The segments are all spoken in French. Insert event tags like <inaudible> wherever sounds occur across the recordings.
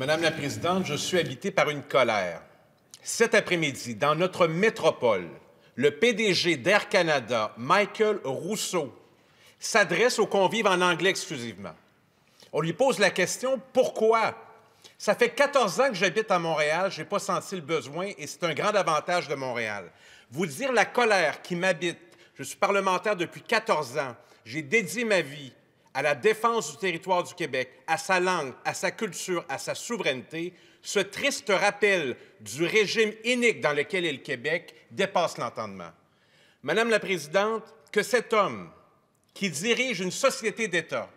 Madame la Présidente, je suis habité par une colère. Cet après-midi, dans notre métropole, le PDG d'Air Canada, Michael Rousseau, s'adresse aux convives en anglais exclusivement. On lui pose la question pourquoi Ça fait 14 ans que j'habite à Montréal, j'ai n'ai pas senti le besoin et c'est un grand avantage de Montréal. Vous dire la colère qui m'habite, je suis parlementaire depuis 14 ans, j'ai dédié ma vie, à la défense du territoire du Québec, à sa langue, à sa culture, à sa souveraineté, ce triste rappel du régime inique dans lequel est le Québec dépasse l'entendement. Madame la Présidente, que cet homme qui dirige une société d'État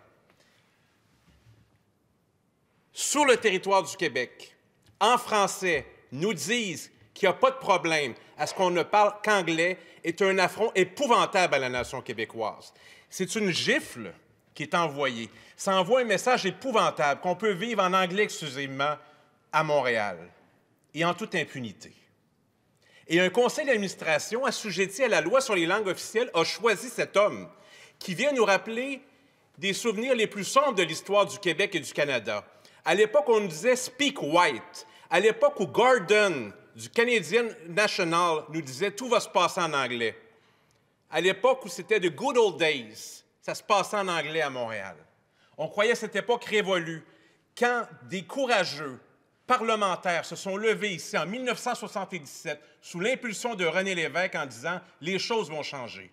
sur le territoire du Québec, en français, nous dise qu'il n'y a pas de problème à ce qu'on ne parle qu'anglais est un affront épouvantable à la nation québécoise. C'est une gifle qui est envoyé. Ça envoie un message épouvantable qu'on peut vivre en anglais exclusivement à Montréal et en toute impunité. Et un conseil d'administration assujetti à la loi sur les langues officielles a choisi cet homme qui vient nous rappeler des souvenirs les plus sombres de l'histoire du Québec et du Canada. À l'époque, on nous disait Speak White. À l'époque où Gordon, du Canadian National, nous disait Tout va se passer en anglais. À l'époque où c'était The Good Old Days. Ça se passait en anglais à Montréal. On croyait cette époque révolue quand des courageux parlementaires se sont levés ici en 1977 sous l'impulsion de René Lévesque en disant les choses vont changer.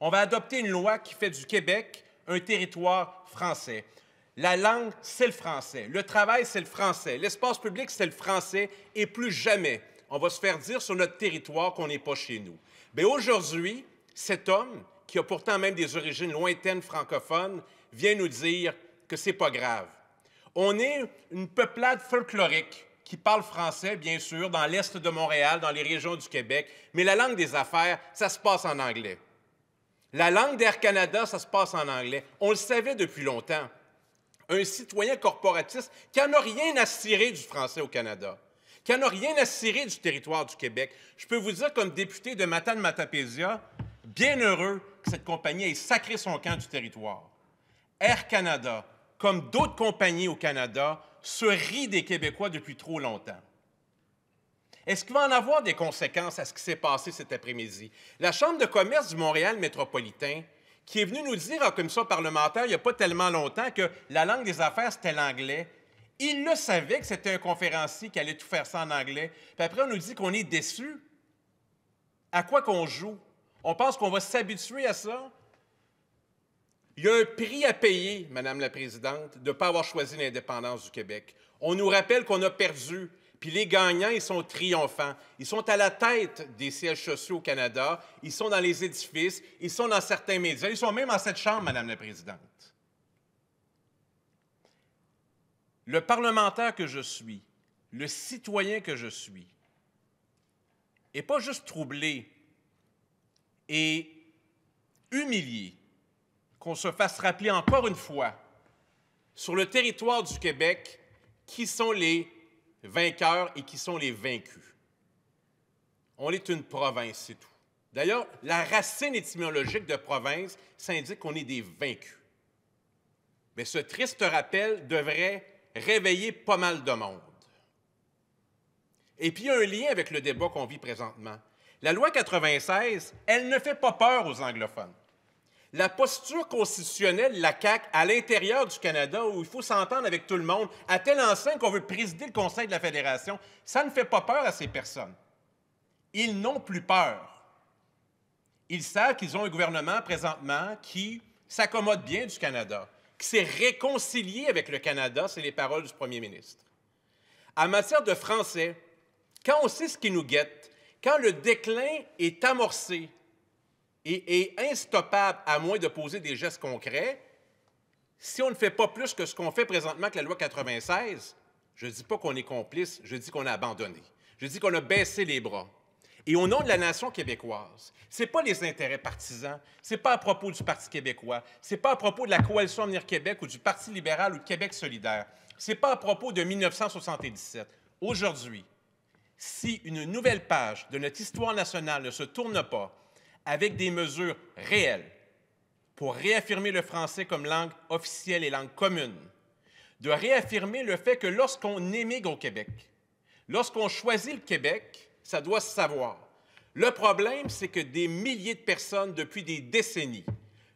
On va adopter une loi qui fait du Québec un territoire français. La langue, c'est le français. Le travail, c'est le français. L'espace public, c'est le français. Et plus jamais, on va se faire dire sur notre territoire qu'on n'est pas chez nous. Mais ben, aujourd'hui, cet homme qui a pourtant même des origines lointaines francophones, vient nous dire que c'est pas grave. On est une peuplade folklorique qui parle français, bien sûr, dans l'Est de Montréal, dans les régions du Québec, mais la langue des affaires, ça se passe en anglais. La langue d'Air Canada, ça se passe en anglais. On le savait depuis longtemps. Un citoyen corporatiste qui n'a rien à cirer du français au Canada, qui n'en a rien à cirer du territoire du Québec. Je peux vous dire, comme député de Matane-Matapédia, bien heureux que cette compagnie ait sacré son camp du territoire. Air Canada, comme d'autres compagnies au Canada, se rit des Québécois depuis trop longtemps. Est-ce qu'il va en avoir des conséquences à ce qui s'est passé cet après-midi? La Chambre de commerce du Montréal métropolitain, qui est venue nous dire en commission parlementaire il n'y a pas tellement longtemps que la langue des affaires, c'était l'anglais. Il le savait que c'était un conférencier qui allait tout faire ça en anglais. Puis après, on nous dit qu'on est déçu. À quoi qu'on joue? On pense qu'on va s'habituer à ça. Il y a un prix à payer, Madame la Présidente, de ne pas avoir choisi l'indépendance du Québec. On nous rappelle qu'on a perdu, puis les gagnants, ils sont triomphants. Ils sont à la tête des sièges sociaux au Canada, ils sont dans les édifices, ils sont dans certains médias, ils sont même en cette chambre, Madame la Présidente. Le parlementaire que je suis, le citoyen que je suis, n'est pas juste troublé et humilié qu'on se fasse rappeler encore une fois sur le territoire du Québec qui sont les vainqueurs et qui sont les vaincus. On est une province, c'est tout. D'ailleurs, la racine étymologique de province, ça indique qu'on est des vaincus. Mais ce triste rappel devrait réveiller pas mal de monde. Et puis, il y a un lien avec le débat qu'on vit présentement. La loi 96, elle ne fait pas peur aux anglophones. La posture constitutionnelle, la CAQ, à l'intérieur du Canada, où il faut s'entendre avec tout le monde, à tel enceinte qu'on veut présider le Conseil de la Fédération, ça ne fait pas peur à ces personnes. Ils n'ont plus peur. Ils savent qu'ils ont un gouvernement présentement qui s'accommode bien du Canada, qui s'est réconcilié avec le Canada, c'est les paroles du premier ministre. En matière de français, quand on sait ce qui nous guette, quand le déclin est amorcé et est instoppable à moins de poser des gestes concrets, si on ne fait pas plus que ce qu'on fait présentement avec la loi 96, je ne dis pas qu'on est complice, je dis qu'on a abandonné. Je dis qu'on a baissé les bras. Et au nom de la nation québécoise, ce n'est pas les intérêts partisans, ce n'est pas à propos du Parti québécois, ce n'est pas à propos de la Coalition Avenir Québec ou du Parti libéral ou Québec solidaire, ce n'est pas à propos de 1977. Aujourd'hui, si une nouvelle page de notre histoire nationale ne se tourne pas avec des mesures réelles pour réaffirmer le français comme langue officielle et langue commune, de réaffirmer le fait que lorsqu'on émigre au Québec, lorsqu'on choisit le Québec, ça doit se savoir. Le problème, c'est que des milliers de personnes depuis des décennies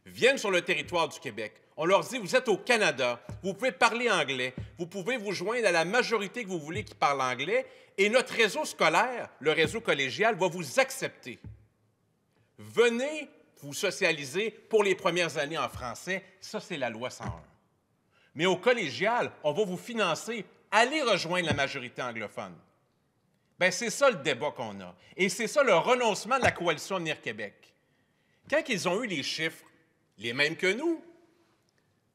viennent sur le territoire du Québec, on leur dit, vous êtes au Canada, vous pouvez parler anglais, vous pouvez vous joindre à la majorité que vous voulez qui parle anglais, et notre réseau scolaire, le réseau collégial, va vous accepter. Venez vous socialiser pour les premières années en français, ça c'est la loi 101. Mais au collégial, on va vous financer, allez rejoindre la majorité anglophone. Bien, c'est ça le débat qu'on a. Et c'est ça le renoncement de la coalition Avenir Québec. Quand ils ont eu les chiffres, les mêmes que nous,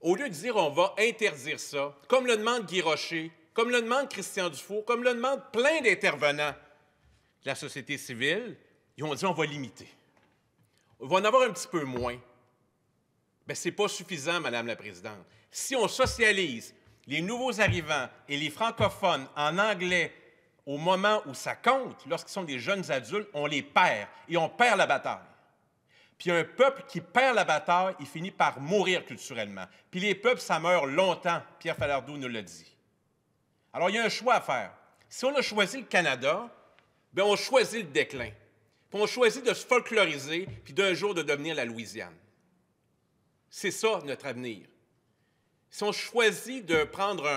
au lieu de dire on va interdire ça, comme le demande Guy Rocher, comme le demande Christian Dufour, comme le demande plein d'intervenants de la société civile, ils ont dit on va limiter. On va en avoir un petit peu moins. mais ben, ce n'est pas suffisant, Madame la Présidente. Si on socialise les nouveaux arrivants et les francophones en anglais au moment où ça compte, lorsqu'ils sont des jeunes adultes, on les perd et on perd la bataille. Puis un peuple qui perd la bataille, il finit par mourir culturellement. Puis les peuples, ça meurt longtemps. Pierre Falardeau nous le dit. Alors, il y a un choix à faire. Si on a choisi le Canada, bien, on choisit le déclin. Puis on choisit de se folkloriser, puis d'un jour de devenir la Louisiane. C'est ça, notre avenir. Si on choisit de prendre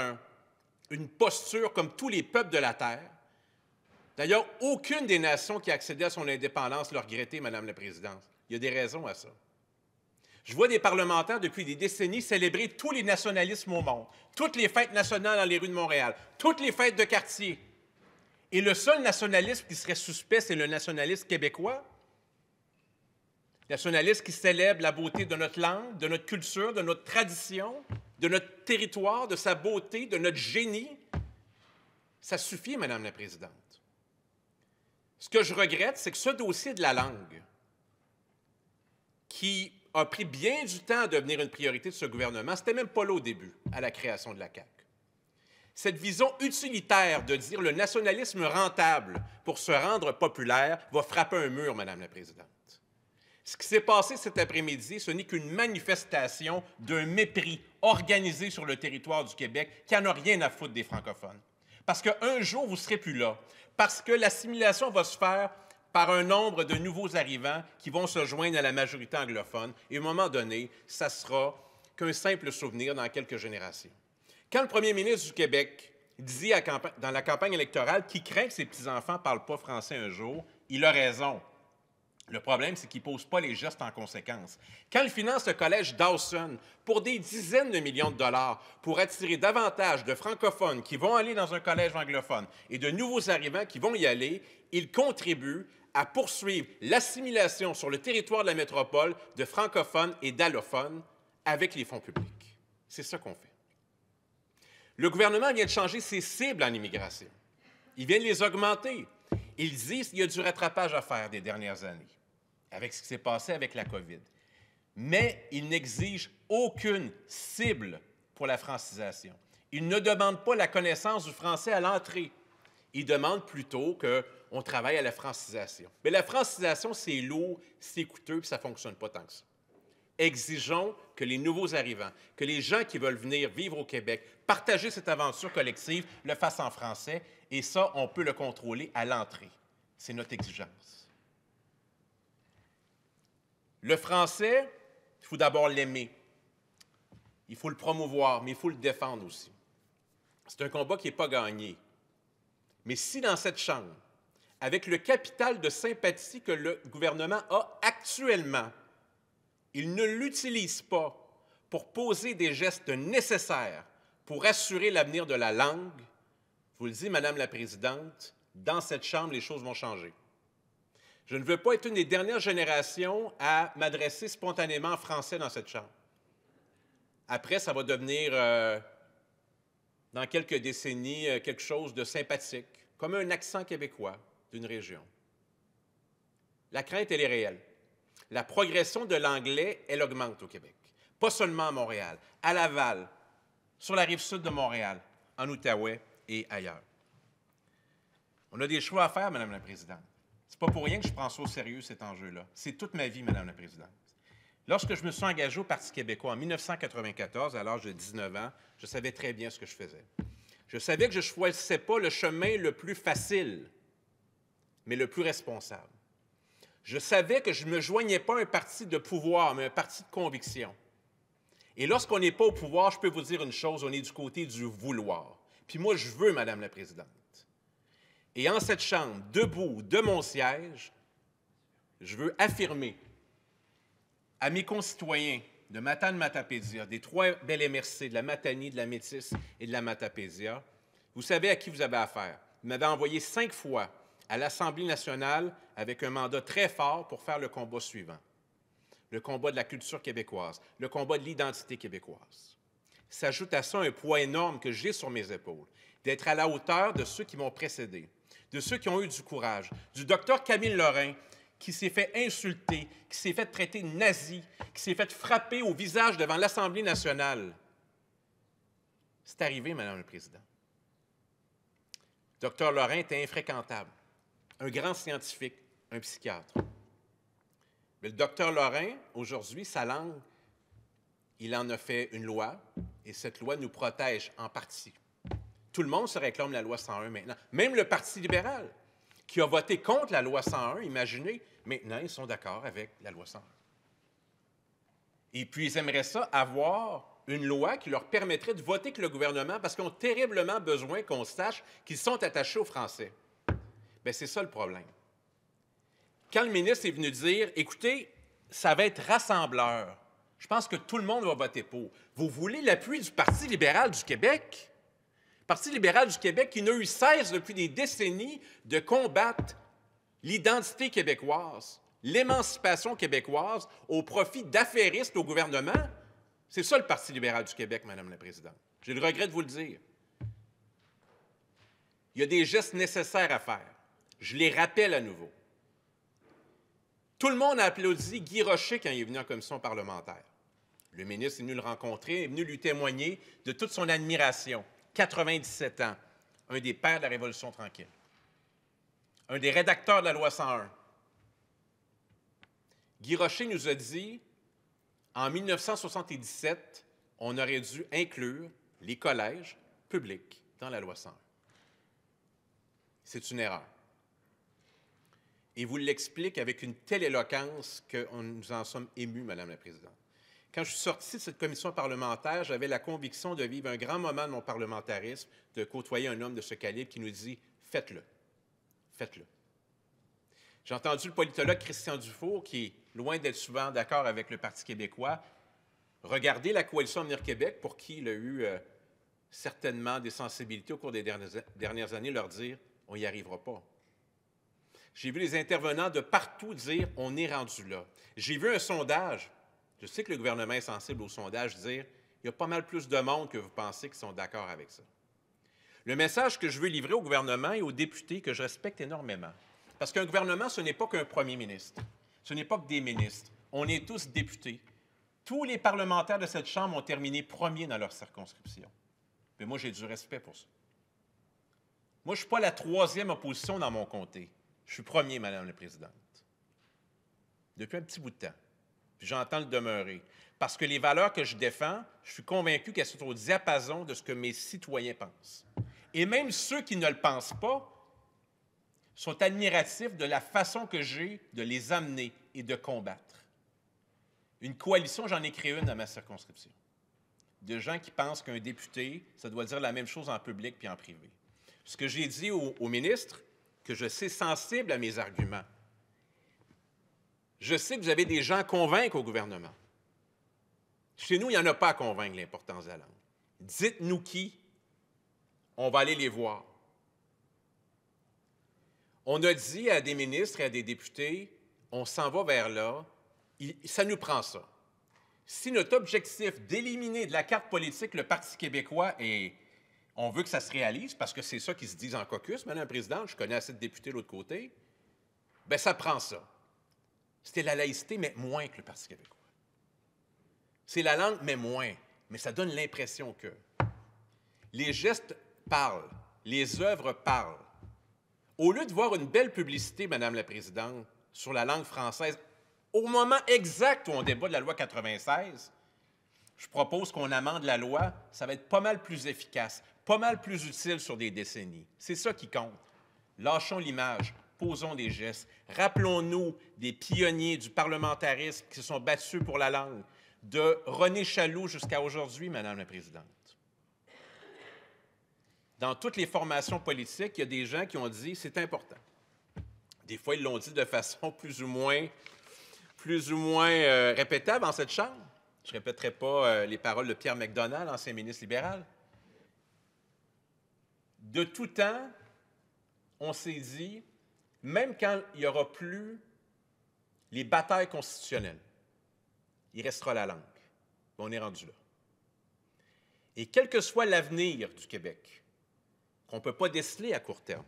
une posture comme tous les peuples de la Terre, d'ailleurs, aucune des nations qui accédait à son indépendance l'a regretté, Madame la Présidente. Il y a des raisons à ça. Je vois des parlementaires depuis des décennies célébrer tous les nationalismes au monde, toutes les fêtes nationales dans les rues de Montréal, toutes les fêtes de quartier. Et le seul nationalisme qui serait suspect, c'est le nationalisme québécois. Nationaliste qui célèbre la beauté de notre langue, de notre culture, de notre tradition, de notre territoire, de sa beauté, de notre génie. Ça suffit, Madame la Présidente. Ce que je regrette, c'est que ce dossier de la langue, qui a pris bien du temps à devenir une priorité de ce gouvernement. C'était même pas là au début, à la création de la CAQ. Cette vision utilitaire de dire le nationalisme rentable pour se rendre populaire va frapper un mur, Madame la Présidente. Ce qui s'est passé cet après-midi, ce n'est qu'une manifestation d'un mépris organisé sur le territoire du Québec qui n'en a rien à foutre des francophones. Parce qu'un jour, vous serez plus là. Parce que l'assimilation va se faire par un nombre de nouveaux arrivants qui vont se joindre à la majorité anglophone. Et à un moment donné, ça sera qu'un simple souvenir dans quelques générations. Quand le premier ministre du Québec dit dans la campagne électorale qu'il craint que ses petits-enfants ne parlent pas français un jour, il a raison. Le problème, c'est qu'il ne pose pas les gestes en conséquence. Quand il finance le collège Dawson pour des dizaines de millions de dollars pour attirer davantage de francophones qui vont aller dans un collège anglophone et de nouveaux arrivants qui vont y aller, il contribue à poursuivre l'assimilation sur le territoire de la métropole de francophones et d'allophones avec les fonds publics. C'est ça qu'on fait. Le gouvernement vient de changer ses cibles en immigration. Il vient de les augmenter. Il dit qu'il y a du rattrapage à faire des dernières années avec ce qui s'est passé avec la COVID. Mais il n'exige aucune cible pour la francisation. Il ne demande pas la connaissance du français à l'entrée. Il demande plutôt que on travaille à la francisation. Mais la francisation, c'est lourd, c'est coûteux, puis ça ne fonctionne pas tant que ça. Exigeons que les nouveaux arrivants, que les gens qui veulent venir vivre au Québec, partager cette aventure collective, le fassent en français, et ça, on peut le contrôler à l'entrée. C'est notre exigence. Le français, il faut d'abord l'aimer. Il faut le promouvoir, mais il faut le défendre aussi. C'est un combat qui n'est pas gagné. Mais si dans cette chambre, avec le capital de sympathie que le gouvernement a actuellement, il ne l'utilise pas pour poser des gestes nécessaires pour assurer l'avenir de la langue, je vous le dis, Madame la Présidente, dans cette Chambre, les choses vont changer. Je ne veux pas être une des dernières générations à m'adresser spontanément en français dans cette Chambre. Après, ça va devenir, euh, dans quelques décennies, euh, quelque chose de sympathique, comme un accent québécois d'une région. La crainte, elle est réelle. La progression de l'anglais, elle augmente au Québec. Pas seulement à Montréal, à Laval, sur la rive sud de Montréal, en Outaouais et ailleurs. On a des choix à faire, Madame la Présidente. C'est pas pour rien que je prends ça au sérieux, cet enjeu-là. C'est toute ma vie, Madame la Présidente. Lorsque je me suis engagé au Parti québécois en 1994, à l'âge de 19 ans, je savais très bien ce que je faisais. Je savais que je ne choisissais pas le chemin le plus facile mais le plus responsable. Je savais que je ne me joignais pas à un parti de pouvoir, mais un parti de conviction. Et lorsqu'on n'est pas au pouvoir, je peux vous dire une chose, on est du côté du vouloir. Puis moi, je veux, Madame la Présidente. Et en cette chambre, debout de mon siège, je veux affirmer à mes concitoyens de Matane Matapédia, des trois belles MRC, de la Matanie, de la Métis et de la Matapédia, vous savez à qui vous avez affaire. Vous m'avez envoyé cinq fois à l'Assemblée nationale avec un mandat très fort pour faire le combat suivant, le combat de la culture québécoise, le combat de l'identité québécoise. S'ajoute à ça un poids énorme que j'ai sur mes épaules, d'être à la hauteur de ceux qui m'ont précédé, de ceux qui ont eu du courage, du docteur Camille Lorrain, qui s'est fait insulter, qui s'est fait traiter de nazi, qui s'est fait frapper au visage devant l'Assemblée nationale. C'est arrivé, Madame le Président. Docteur Lorrain était infréquentable un grand scientifique, un psychiatre. Mais le docteur Lorrain, aujourd'hui, sa langue, il en a fait une loi, et cette loi nous protège en partie. Tout le monde se réclame la loi 101 maintenant, même le Parti libéral, qui a voté contre la loi 101, imaginez, maintenant ils sont d'accord avec la loi 101. Et puis ils aimeraient ça avoir une loi qui leur permettrait de voter que le gouvernement, parce qu'ils ont terriblement besoin qu'on sache qu'ils sont attachés aux Français. Ben, c'est ça le problème. Quand le ministre est venu dire, écoutez, ça va être rassembleur, je pense que tout le monde va voter pour. Vous voulez l'appui du Parti libéral du Québec? Parti libéral du Québec qui n'a eu cesse depuis des décennies de combattre l'identité québécoise, l'émancipation québécoise au profit d'affairistes au gouvernement. C'est ça le Parti libéral du Québec, Madame la Présidente. J'ai le regret de vous le dire. Il y a des gestes nécessaires à faire. Je les rappelle à nouveau. Tout le monde a applaudi Guy Rocher quand il est venu en commission parlementaire. Le ministre est venu le rencontrer, est venu lui témoigner de toute son admiration. 97 ans, un des pères de la Révolution tranquille, un des rédacteurs de la loi 101. Guy Rocher nous a dit, en 1977, on aurait dû inclure les collèges publics dans la loi 101. C'est une erreur et vous l'explique avec une telle éloquence que nous en sommes émus, Madame la Présidente. Quand je suis sorti de cette commission parlementaire, j'avais la conviction de vivre un grand moment de mon parlementarisme, de côtoyer un homme de ce calibre qui nous dit faites-le, faites-le. J'ai entendu le politologue Christian Dufour, qui est loin d'être souvent d'accord avec le Parti québécois, regarder la coalition Avenir Québec, pour qui il a eu euh, certainement des sensibilités au cours des dernières, dernières années, leur dire on n'y arrivera pas. J'ai vu les intervenants de partout dire on est rendu là. J'ai vu un sondage. Je sais que le gouvernement est sensible au sondage, dire il y a pas mal plus de monde que vous pensez qui sont d'accord avec ça. Le message que je veux livrer au gouvernement et aux députés que je respecte énormément, parce qu'un gouvernement, ce n'est pas qu'un premier ministre, ce n'est pas que des ministres, on est tous députés. Tous les parlementaires de cette Chambre ont terminé premier dans leur circonscription. Mais moi, j'ai du respect pour ça. Moi, je ne suis pas la troisième opposition dans mon comté. Je suis premier, Madame la Présidente, depuis un petit bout de temps. J'entends le demeurer. Parce que les valeurs que je défends, je suis convaincu qu'elles sont au diapason de ce que mes citoyens pensent. Et même ceux qui ne le pensent pas sont admiratifs de la façon que j'ai de les amener et de combattre. Une coalition, j'en ai créé une dans ma circonscription, de gens qui pensent qu'un député, ça doit dire la même chose en public puis en privé. Ce que j'ai dit au ministre, que je sais sensible à mes arguments. Je sais que vous avez des gens à au gouvernement. Chez nous, il n'y en a pas à convaincre l'importance de la langue. Dites-nous qui, on va aller les voir. On a dit à des ministres et à des députés, on s'en va vers là, ça nous prend ça. Si notre objectif d'éliminer de la carte politique le Parti québécois est on veut que ça se réalise parce que c'est ça qu'ils se disent en caucus, Madame la Présidente. Je connais assez de députés de l'autre côté. Bien, ça prend ça. C'était la laïcité, mais moins que le Parti québécois. C'est la langue, mais moins. Mais ça donne l'impression que les gestes parlent, les œuvres parlent. Au lieu de voir une belle publicité, Madame la Présidente, sur la langue française, au moment exact où on débat de la loi 96, je propose qu'on amende la loi, ça va être pas mal plus efficace, pas mal plus utile sur des décennies. C'est ça qui compte. Lâchons l'image, posons des gestes. Rappelons-nous des pionniers du parlementarisme qui se sont battus pour la langue, de René Chaloux jusqu'à aujourd'hui, Madame la Présidente. Dans toutes les formations politiques, il y a des gens qui ont dit c'est important. Des fois, ils l'ont dit de façon <laughs> plus ou moins, plus ou moins euh, répétable en cette chambre. Je ne répéterai pas euh, les paroles de Pierre Macdonald, ancien ministre libéral de tout temps, on s'est dit, même quand il n'y aura plus les batailles constitutionnelles, il restera la langue. On est rendu là. Et quel que soit l'avenir du Québec, qu'on ne peut pas déceler à court terme,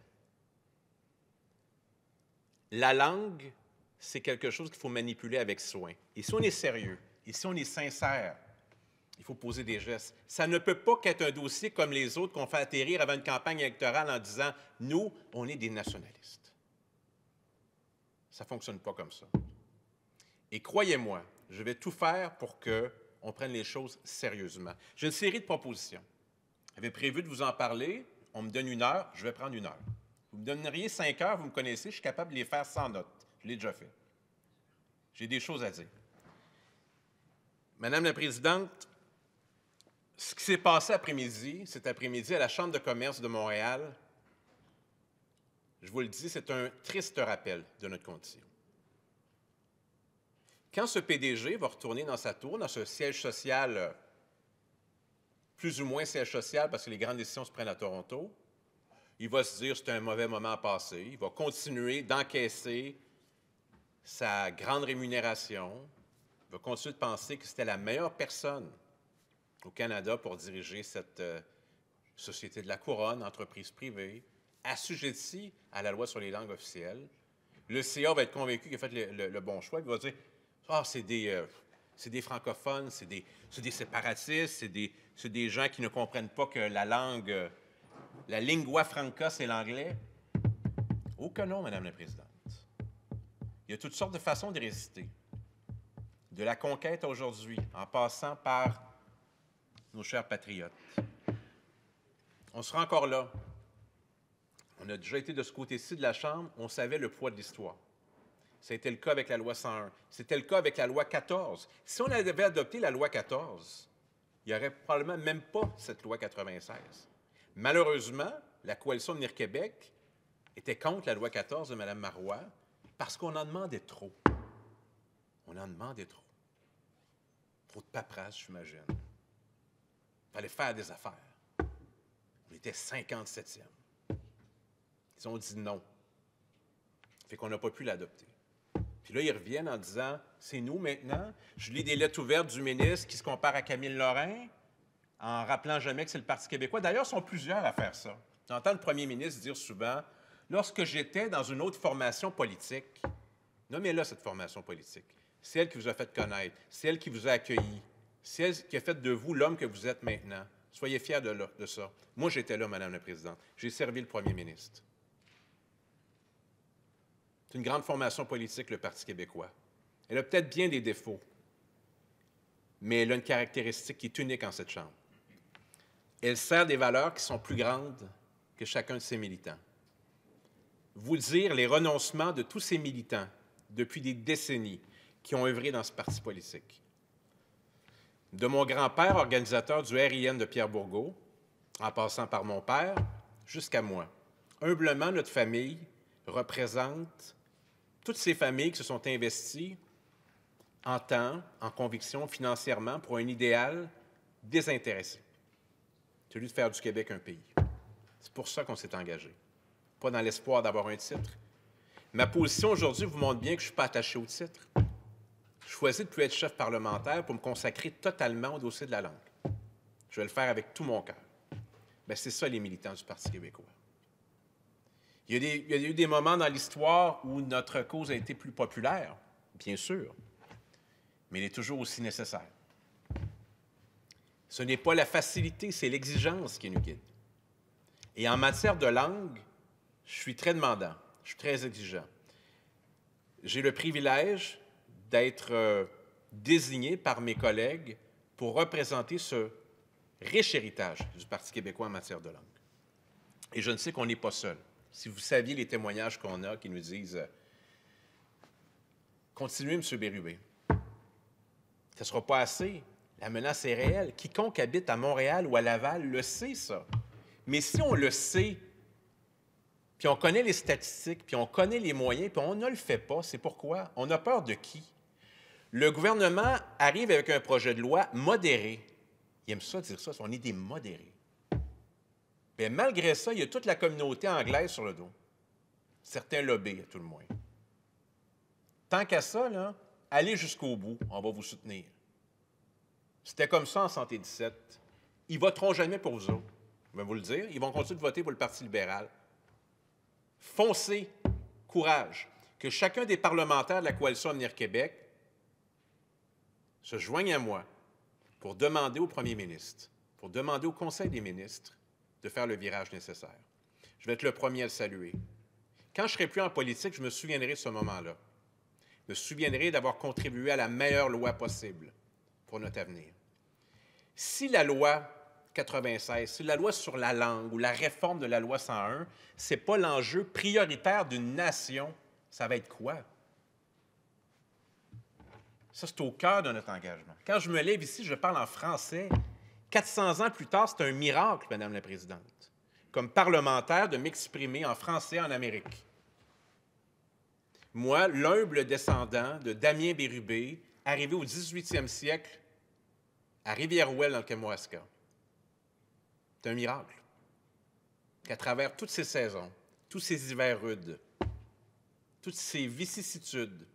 la langue, c'est quelque chose qu'il faut manipuler avec soin. Et si on est sérieux, et si on est sincère il faut poser des gestes. Ça ne peut pas qu'être un dossier comme les autres qu'on fait atterrir avant une campagne électorale en disant Nous, on est des nationalistes. Ça ne fonctionne pas comme ça. Et croyez-moi, je vais tout faire pour que on prenne les choses sérieusement. J'ai une série de propositions. J'avais prévu de vous en parler. On me donne une heure, je vais prendre une heure. Vous me donneriez cinq heures, vous me connaissez, je suis capable de les faire sans notes. Je l'ai déjà fait. J'ai des choses à dire. Madame la Présidente, ce qui s'est passé après-midi, cet après-midi, à la Chambre de commerce de Montréal, je vous le dis, c'est un triste rappel de notre condition. Quand ce PDG va retourner dans sa tour, dans ce siège social, euh, plus ou moins siège social, parce que les grandes décisions se prennent à Toronto, il va se dire c'est un mauvais moment à passer. Il va continuer d'encaisser sa grande rémunération. Il va continuer de penser que c'était la meilleure personne au Canada pour diriger cette euh, société de la couronne, entreprise privée, assujettie à la loi sur les langues officielles. Le CA va être convaincu qu'il a fait le, bon choix. Il va dire Ah, c'est des, euh, des, francophones, c'est des, séparatistes, c'est des, gens qui ne comprennent pas que la langue, euh, la lingua franca, c'est l'anglais. ou que non, Madame la Présidente. Il y a toutes sortes de façons de résister. De la conquête aujourd'hui, en passant par nos chers patriotes. On sera encore là. On a déjà été de ce côté-ci de la Chambre, on savait le poids de l'histoire. C'était le cas avec la loi 101. C'était le cas avec la loi 14. Si on avait adopté la loi 14, il n'y aurait probablement même pas cette loi 96. Malheureusement, la coalition Venir Québec était contre la loi 14 de Mme Marois parce qu'on en demandait trop. On en demandait trop. Trop de paperasse, j'imagine. Aller faire des affaires. On était 57e. Ils ont dit non. Fait qu'on n'a pas pu l'adopter. Puis là, ils reviennent en disant c'est nous maintenant. Je lis des lettres ouvertes du ministre qui se compare à Camille Lorrain en rappelant jamais que c'est le Parti québécois. D'ailleurs, ils sont plusieurs à faire ça. J'entends le premier ministre dire souvent lorsque j'étais dans une autre formation politique, nommez-la cette formation politique, C'est celle qui vous a fait connaître, C'est celle qui vous a accueilli, c'est elle qui a fait de vous l'homme que vous êtes maintenant. Soyez fiers de, de ça. Moi, j'étais là, Madame la Présidente. J'ai servi le Premier ministre. C'est une grande formation politique, le Parti québécois. Elle a peut-être bien des défauts, mais elle a une caractéristique qui est unique en cette Chambre. Elle sert des valeurs qui sont plus grandes que chacun de ses militants. Vous dire les renoncements de tous ces militants depuis des décennies qui ont œuvré dans ce parti politique de mon grand-père, organisateur du RIN de Pierre-Bourgault, en passant par mon père, jusqu'à moi. Humblement, notre famille représente toutes ces familles qui se sont investies en temps, en conviction, financièrement, pour un idéal désintéressé, celui de faire du Québec un pays. C'est pour ça qu'on s'est engagé, pas dans l'espoir d'avoir un titre. Ma position aujourd'hui vous montre bien que je ne suis pas attaché au titre. Je choisis de ne plus être chef parlementaire pour me consacrer totalement au dossier de la langue. Je vais le faire avec tout mon cœur. Ben, c'est ça les militants du Parti québécois. Il y, a il y a eu des moments dans l'histoire où notre cause a été plus populaire, bien sûr, mais elle est toujours aussi nécessaire. Ce n'est pas la facilité, c'est l'exigence qui nous guide. Et en matière de langue, je suis très demandant, je suis très exigeant. J'ai le privilège d'être euh, désigné par mes collègues pour représenter ce riche héritage du Parti québécois en matière de langue. Et je ne sais qu'on n'est pas seul. Si vous saviez les témoignages qu'on a qui nous disent euh, Continuez, M. Bérubé. Ce ne sera pas assez. La menace est réelle. Quiconque habite à Montréal ou à Laval le sait, ça. Mais si on le sait, puis on connaît les statistiques, puis on connaît les moyens, puis on ne le fait pas, c'est pourquoi? On a peur de qui? Le gouvernement arrive avec un projet de loi modéré. Il aime ça dire ça, son idée modérée. Mais ben, malgré ça, il y a toute la communauté anglaise sur le dos. Certains lobbies, à tout le moins. Tant qu'à ça, allez jusqu'au bout, on va vous soutenir. C'était comme ça en Santé 17. Ils voteront jamais pour vous autres. Je vais vous le dire, ils vont continuer de voter pour le Parti libéral. Foncez, courage, que chacun des parlementaires de la coalition Avenir Québec se joignent à moi pour demander au premier ministre, pour demander au Conseil des ministres de faire le virage nécessaire. Je vais être le premier à le saluer. Quand je serai plus en politique, je me souviendrai de ce moment-là. Je me souviendrai d'avoir contribué à la meilleure loi possible pour notre avenir. Si la loi 96, si la loi sur la langue ou la réforme de la loi 101, ce n'est pas l'enjeu prioritaire d'une nation, ça va être quoi? Ça, c'est au cœur de notre engagement. Quand je me lève ici, je parle en français. 400 ans plus tard, c'est un miracle, Madame la Présidente, comme parlementaire, de m'exprimer en français en Amérique. Moi, l'humble descendant de Damien Bérubé, arrivé au 18e siècle à Rivière-Ouelle, dans le Kamouraska. C'est un miracle qu'à travers toutes ces saisons, tous ces hivers rudes, toutes ces vicissitudes,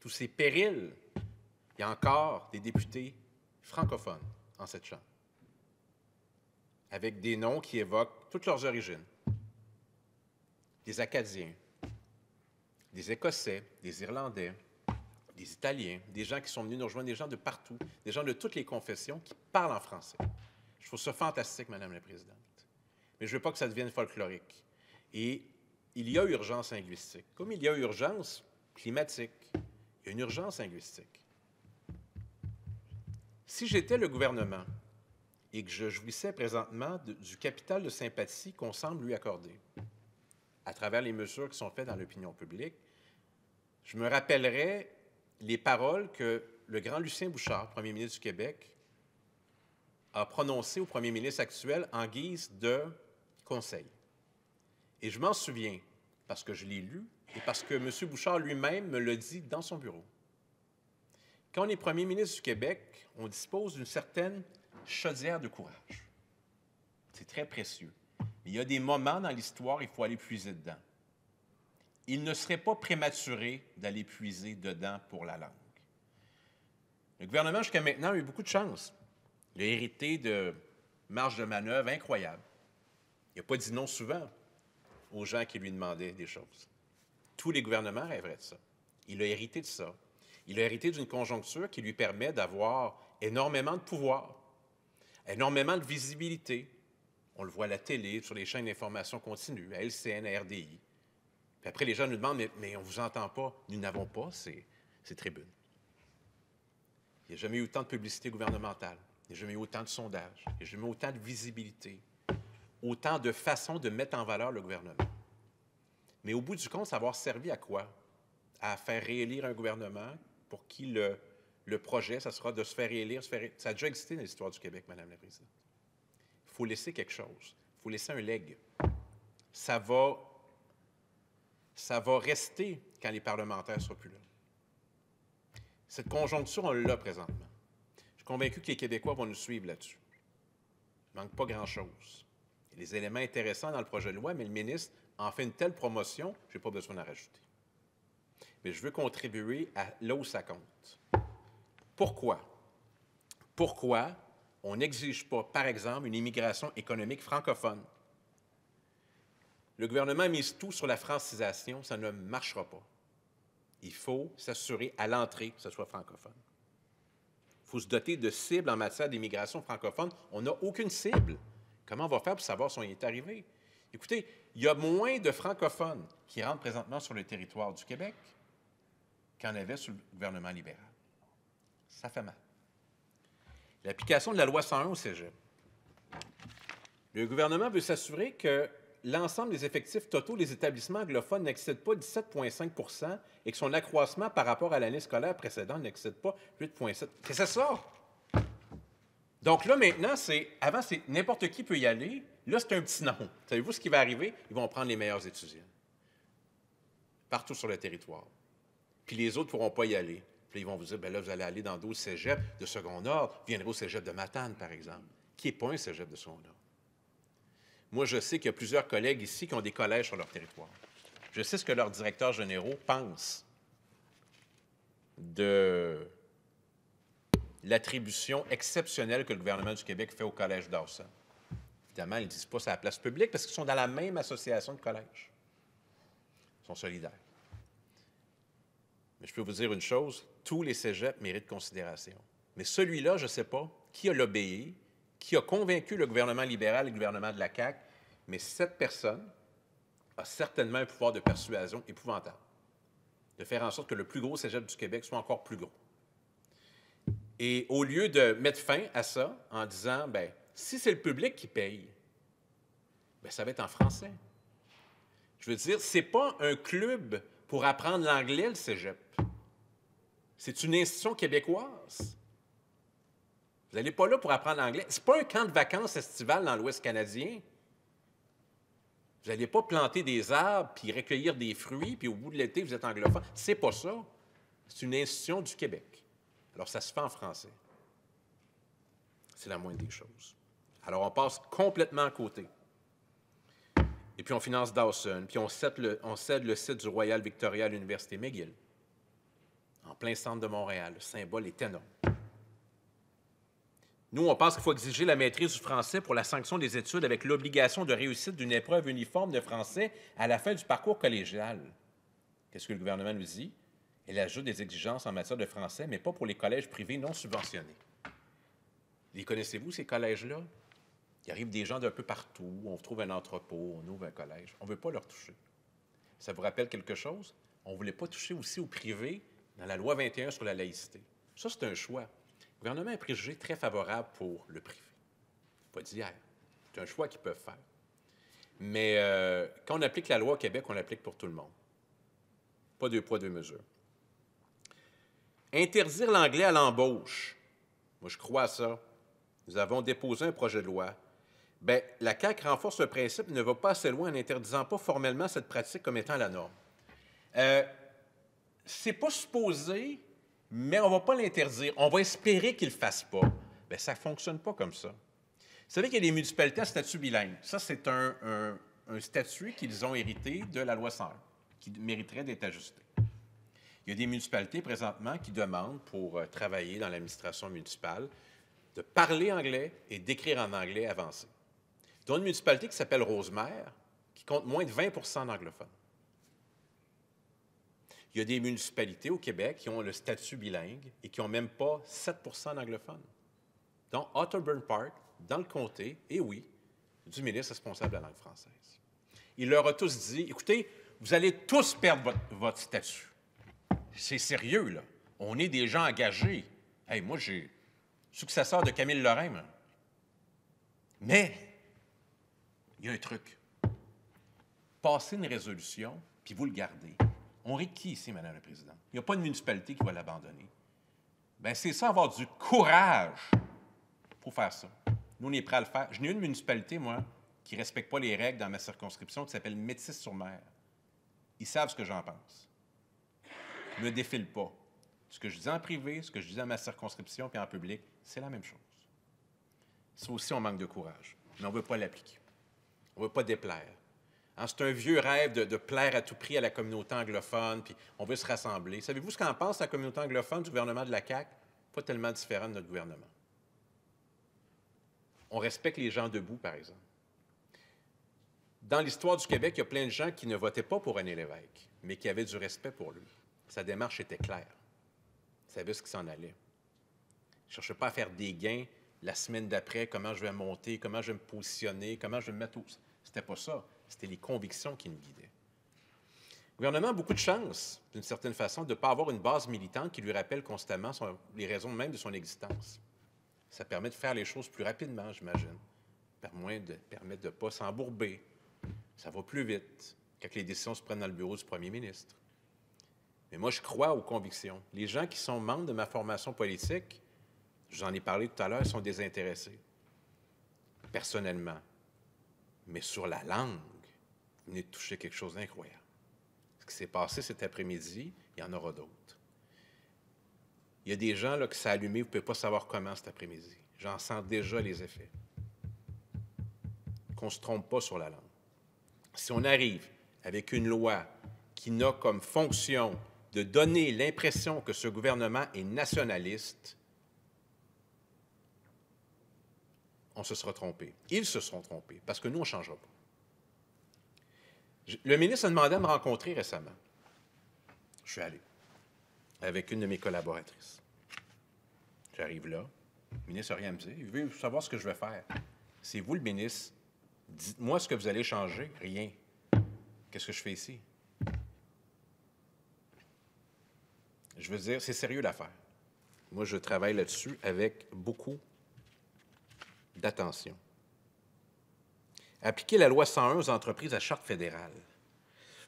tous ces périls, il y a encore des députés francophones en cette Chambre, avec des noms qui évoquent toutes leurs origines. Des Acadiens, des Écossais, des Irlandais, des Italiens, des gens qui sont venus nous rejoindre, des gens de partout, des gens de toutes les confessions qui parlent en français. Je trouve ça fantastique, Madame la Présidente. Mais je ne veux pas que ça devienne folklorique. Et il y a urgence linguistique, comme il y a urgence climatique. Il y a une urgence linguistique. Si j'étais le gouvernement et que je jouissais présentement du capital de sympathie qu'on semble lui accorder, à travers les mesures qui sont faites dans l'opinion publique, je me rappellerais les paroles que le grand Lucien Bouchard, premier ministre du Québec, a prononcées au premier ministre actuel en guise de conseil. Et je m'en souviens parce que je l'ai lu et parce que M. Bouchard lui-même me le dit dans son bureau. Quand on est premier ministre du Québec, on dispose d'une certaine chaudière de courage. C'est très précieux. il y a des moments dans l'histoire, il faut aller puiser dedans. Il ne serait pas prématuré d'aller puiser dedans pour la langue. Le gouvernement, jusqu'à maintenant, a eu beaucoup de chance. Il a hérité de marge de manœuvre incroyable. Il n'a pas dit non souvent aux gens qui lui demandaient des choses. Tous les gouvernements rêveraient de ça. Il a hérité de ça. Il a hérité d'une conjoncture qui lui permet d'avoir énormément de pouvoir, énormément de visibilité. On le voit à la télé, sur les chaînes d'information continue, à LCN, à RDI. Puis après, les gens nous demandent, mais, on ne vous entend pas. Nous n'avons pas ces, ces tribunes. Il n'y a jamais eu autant de publicité gouvernementale. Il n'y a jamais eu autant de sondages. Il n'y a jamais eu autant de visibilité. Autant de façons de mettre en valeur le gouvernement. Mais au bout du compte, ça va avoir servi à quoi? À faire réélire un gouvernement pour qui le, projet, ça sera de se faire élire. Ça a déjà existé dans l'histoire du Québec, Madame la Présidente. Il faut laisser quelque chose. Il faut laisser un leg. Ça va, ça va rester quand les parlementaires ne seront plus là. Cette conjoncture, on l'a présentement. Je suis convaincu que les Québécois vont nous suivre là-dessus. Il ne manque pas grand-chose. Il y a des éléments intéressants dans le projet de loi, mais le ministre en fait une telle promotion, je n'ai pas besoin d'en rajouter mais je veux contribuer à l'eau où ça compte. Pourquoi? Pourquoi on n'exige pas, par exemple, une immigration économique francophone? Le gouvernement mise tout sur la francisation, ça ne marchera pas. Il faut s'assurer à l'entrée que ce soit francophone. Il faut se doter de cibles en matière d'immigration francophone. On n'a aucune cible. Comment on va faire pour savoir si on y est arrivé? Écoutez, il y a moins de francophones qui rentrent présentement sur le territoire du Québec en avait sur le gouvernement libéral. Ça fait mal. L'application de la loi 101 au Cégep. Le gouvernement veut s'assurer que l'ensemble des effectifs totaux des établissements anglophones n'excède pas 17,5 et que son accroissement par rapport à l'année scolaire précédente n'excède pas 8,7 C'est ça, sort Donc là, maintenant, c'est. Avant, c'est n'importe qui peut y aller. Là, c'est un petit nom. Savez-vous ce qui va arriver? Ils vont prendre les meilleurs étudiants. Partout sur le territoire. Puis les autres ne pourront pas y aller. Puis ils vont vous dire, ben là, vous allez aller dans d'autres cégeps de second ordre, vous viendrez au cégep de Matane, par exemple, qui n'est pas un cégep de second ordre. Moi, je sais qu'il y a plusieurs collègues ici qui ont des collèges sur leur territoire. Je sais ce que leurs directeurs généraux pensent de l'attribution exceptionnelle que le gouvernement du Québec fait au Collège Dawson. Évidemment, ils ne disent pas ça à la place publique parce qu'ils sont dans la même association de collèges. Ils sont solidaires je peux vous dire une chose, tous les cégeps méritent considération. Mais celui-là, je ne sais pas qui a l'obéi, qui a convaincu le gouvernement libéral et le gouvernement de la CAQ, mais cette personne a certainement un pouvoir de persuasion épouvantable de faire en sorte que le plus gros cégep du Québec soit encore plus gros. Et au lieu de mettre fin à ça en disant, ben, si c'est le public qui paye, bien, ça va être en français. Je veux dire, ce n'est pas un club pour apprendre l'anglais, le cégep. C'est une institution québécoise. Vous n'allez pas là pour apprendre l'anglais. Ce pas un camp de vacances estival dans l'Ouest canadien. Vous n'allez pas planter des arbres, puis recueillir des fruits, puis au bout de l'été, vous êtes anglophone. C'est pas ça. C'est une institution du Québec. Alors, ça se fait en français. C'est la moindre des choses. Alors, on passe complètement à côté. Et puis, on finance Dawson, puis on cède le, on cède le site du Royal Victoria à l'Université McGill en plein centre de Montréal. Le symbole est énorme. Nous, on pense qu'il faut exiger la maîtrise du français pour la sanction des études avec l'obligation de réussite d'une épreuve uniforme de français à la fin du parcours collégial. Qu'est-ce que le gouvernement nous dit? Elle ajoute des exigences en matière de français, mais pas pour les collèges privés non subventionnés. Les connaissez-vous, ces collèges-là? Il arrive des gens d'un peu partout, on trouve un entrepôt, on ouvre un collège. On ne veut pas leur toucher. Ça vous rappelle quelque chose? On ne voulait pas toucher aussi aux privés, dans la loi 21 sur la laïcité. Ça, c'est un choix. Le gouvernement a préjugé très favorable pour le privé. Pas d'hier. C'est un choix qu'ils peuvent faire. Mais euh, quand on applique la loi au Québec, on l'applique pour tout le monde. Pas deux poids, deux mesures. Interdire l'anglais à l'embauche. Moi, je crois à ça. Nous avons déposé un projet de loi. Bien, la CAQ renforce le principe ne va pas assez loin en n'interdisant pas formellement cette pratique comme étant la norme. Euh, c'est pas supposé, mais on va pas l'interdire. On va espérer qu'il le fasse pas. Bien, ça fonctionne pas comme ça. Vous savez qu'il y a des municipalités à statut bilingue. Ça, c'est un, statut qu'ils ont hérité de la loi 101, qui mériterait d'être ajusté. Il y a des municipalités présentement qui demandent pour euh, travailler dans l'administration municipale de parler anglais et d'écrire en anglais avancé. Dans une municipalité qui s'appelle Rosemère, qui compte moins de 20 d'anglophones. Il y a des municipalités au Québec qui ont le statut bilingue et qui n'ont même pas 7 d'anglophones. Dans Otterburn Park, dans le comté, et oui, du ministre responsable de la langue française. Il leur a tous dit écoutez, vous allez tous perdre votre, statut. C'est sérieux, là. On est des gens engagés. moi, j'ai successeur de Camille Lorrain. Mais, il y a un truc. Passez une résolution, puis vous le gardez. On rit ici, Madame la Présidente? Il n'y a pas de municipalité qui va l'abandonner. Bien, c'est ça, avoir du courage pour faire ça. Nous, on est prêts à le faire. Je n'ai une municipalité, moi, qui ne respecte pas les règles dans ma circonscription, qui s'appelle Métis-sur-Mer. Ils savent ce que j'en pense. Me défile pas. Ce que je dis en privé, ce que je dis dans ma circonscription puis en public, c'est la même chose. Ça aussi, on manque de courage, mais on ne veut pas l'appliquer. On ne veut pas déplaire. Hein, c'est un vieux rêve de, plaire à tout prix à la communauté anglophone, puis on veut se rassembler. Savez-vous ce qu'en pense la communauté anglophone du gouvernement de la CAQ? Pas tellement différent de notre gouvernement. On respecte les gens debout, par exemple. Dans l'histoire du Québec, il y a plein de gens qui ne votaient pas pour René Lévesque, mais qui avaient du respect pour lui. Sa démarche était claire. Il savait ce qui s'en allait. Il ne cherchait pas à faire des gains la semaine d'après, comment je vais monter, comment je vais me positionner, comment je vais me mettre au... C'était pas ça c'était les convictions qui nous guidaient. Le gouvernement a beaucoup de chance, d'une certaine façon, de ne pas avoir une base militante qui lui rappelle constamment les raisons même de son existence. Ça permet de faire les choses plus rapidement, j'imagine. Permet de, permet de ne pas s'embourber. Ça va plus vite quand les décisions se prennent dans le bureau du premier ministre. Mais moi, je crois aux convictions. Les gens qui sont membres de ma formation politique, j'en ai parlé tout à l'heure, sont désintéressés, personnellement. Mais sur la langue, venez de toucher quelque chose d'incroyable. Ce qui s'est passé cet après-midi, il y en aura d'autres. Il y a des gens là, que ça allumé, vous ne pouvez pas savoir comment cet après-midi. J'en sens déjà les effets. Qu'on ne se trompe pas sur la langue. Si on arrive avec une loi qui n'a comme fonction de donner l'impression que ce gouvernement est nationaliste, on se sera trompé. Ils se seront trompés, parce que nous, on ne changera pas. Le ministre a demandé à me rencontrer récemment. Je suis allé avec une de mes collaboratrices. J'arrive là. Le ministre n'a rien à me dire. Il veut savoir ce que je veux faire. C'est vous, le ministre. Dites-moi ce que vous allez changer. Rien. Qu'est-ce que je fais ici? Je veux dire, c'est sérieux l'affaire. Moi, je travaille là-dessus avec beaucoup d'attention appliquer la loi 101 aux entreprises à charte fédérale.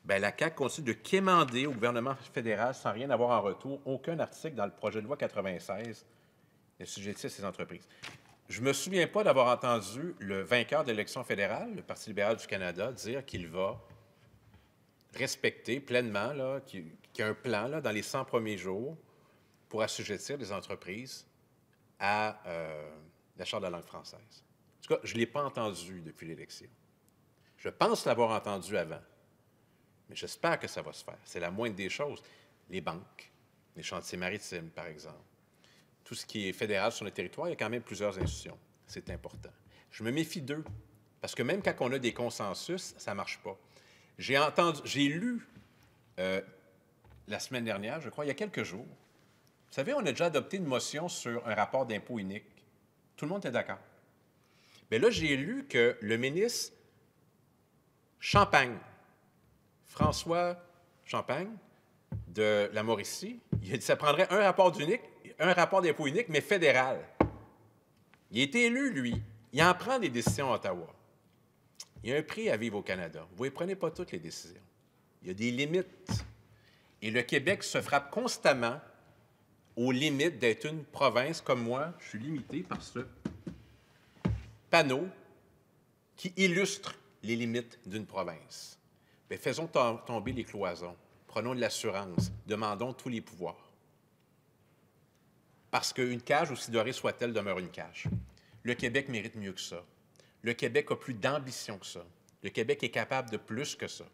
Bien, la CAQ continue de quémander au gouvernement fédéral sans rien avoir en retour aucun article dans le projet de loi 96 sujet à ces entreprises. Je ne me souviens pas d'avoir entendu le vainqueur de l'élection fédérale, le Parti libéral du Canada, dire qu'il va respecter pleinement, qu'il y a un plan là, dans les 100 premiers jours pour assujettir les entreprises à euh, la Charte de la langue française tout cas, je ne l'ai pas entendu depuis l'élection. Je pense l'avoir entendu avant, mais j'espère que ça va se faire. C'est la moindre des choses. Les banques, les chantiers maritimes, par exemple, tout ce qui est fédéral sur le territoire, il y a quand même plusieurs institutions. C'est important. Je me méfie d'eux, parce que même quand on a des consensus, ça ne marche pas. J'ai entendu, j'ai lu euh, la semaine dernière, je crois, il y a quelques jours. Vous savez, on a déjà adopté une motion sur un rapport d'impôt unique. Tout le monde est d'accord. Mais là, j'ai lu que le ministre Champagne, François Champagne, de la Mauricie, il a dit ça prendrait un rapport unique, un rapport d'impôt unique, mais fédéral. Il a été élu, lui. Il en prend des décisions à Ottawa. Il y a un prix à vivre au Canada. Vous ne prenez pas toutes les décisions. Il y a des limites. Et le Québec se frappe constamment aux limites d'être une province comme moi. Je suis limité par ce panneaux qui illustrent les limites d'une province. Mais faisons tomber les cloisons, prenons de l'assurance, demandons tous les pouvoirs. Parce qu'une cage, aussi dorée soit-elle, demeure une cage. Le Québec mérite mieux que ça. Le Québec a plus d'ambition que ça. Le Québec est capable de plus que ça.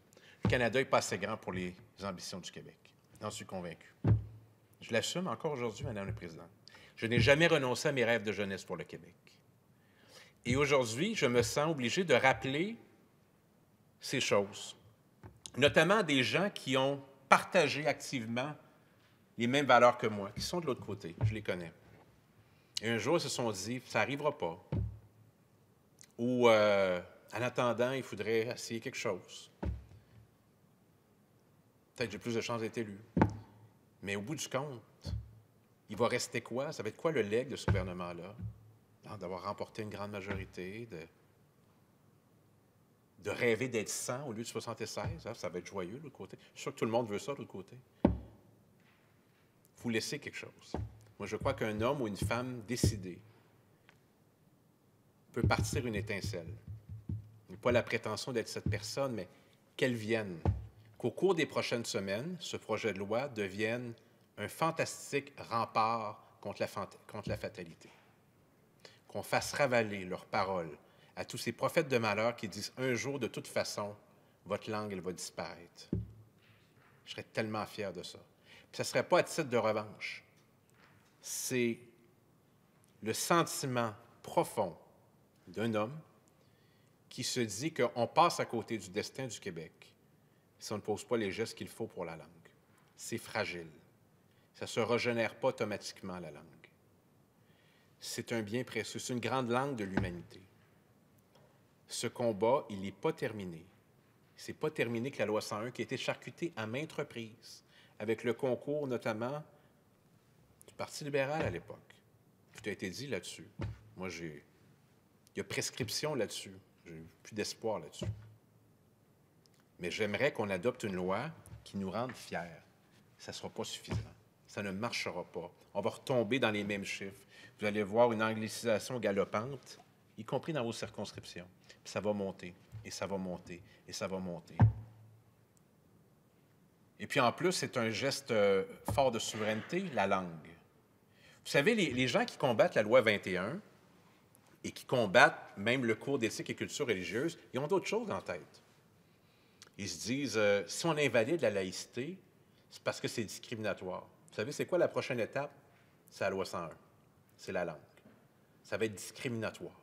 Le Canada n'est pas assez grand pour les ambitions du Québec. J'en suis convaincu. Je l'assume encore aujourd'hui, Madame la Présidente. Je n'ai jamais renoncé à mes rêves de jeunesse pour le Québec. Et aujourd'hui, je me sens obligé de rappeler ces choses, notamment des gens qui ont partagé activement les mêmes valeurs que moi, qui sont de l'autre côté, je les connais. Et un jour, ils se sont dit, ça n'arrivera pas. Ou, euh, en attendant, il faudrait essayer quelque chose. Peut-être que j'ai plus de chances d'être élu. Mais au bout du compte, il va rester quoi? Ça va être quoi le leg de ce gouvernement-là? Hein, d'avoir remporté une grande majorité, de, rêver d'être 100 au lieu de 76. Hein, ça va être joyeux, l'autre côté. Je suis sûr que tout le monde veut ça, de l'autre côté. Vous laissez quelque chose. Moi, je crois qu'un homme ou une femme décidée peut partir une étincelle. Pas la prétention d'être cette personne, mais qu'elle vienne. Qu'au cours des prochaines semaines, ce projet de loi devienne un fantastique rempart contre la fatalité qu'on fasse ravaler leurs paroles à tous ces prophètes de malheur qui disent un jour, de toute façon, votre langue, elle va disparaître. Je serais tellement fier de ça. Ça ne serait pas à titre de revanche. C'est le sentiment profond d'un homme qui se dit qu'on passe à côté du destin du Québec si on ne pose pas les gestes qu'il faut pour la langue. C'est fragile. Ça ne se régénère pas automatiquement, la langue c'est un bien précieux, c'est une grande langue de l'humanité. Ce combat, il n'est pas terminé. C'est pas terminé que la loi 101 qui a été charcutée à maintes reprises, avec le concours notamment du Parti libéral à l'époque. Tout a été dit là-dessus. Moi, j'ai. Il y a prescription là-dessus. J'ai plus d'espoir là-dessus. Mais j'aimerais qu'on adopte une loi qui nous rende fiers. Ça ne sera pas suffisant. Ça ne marchera pas. On va retomber dans les mêmes chiffres allez voir une anglicisation galopante, y compris dans vos circonscriptions. ça va monter, et ça va monter, et ça va monter. Et puis en plus, c'est un geste euh, fort de souveraineté, la langue. Vous savez, les, gens qui combattent la loi 21 et qui combattent même le cours d'éthique et culture religieuse, ils ont d'autres choses en tête. Ils se disent, euh, si on invalide la laïcité, c'est parce que c'est discriminatoire. Vous savez, c'est quoi la prochaine étape? C'est la loi 101 c'est la langue. Ça va être discriminatoire.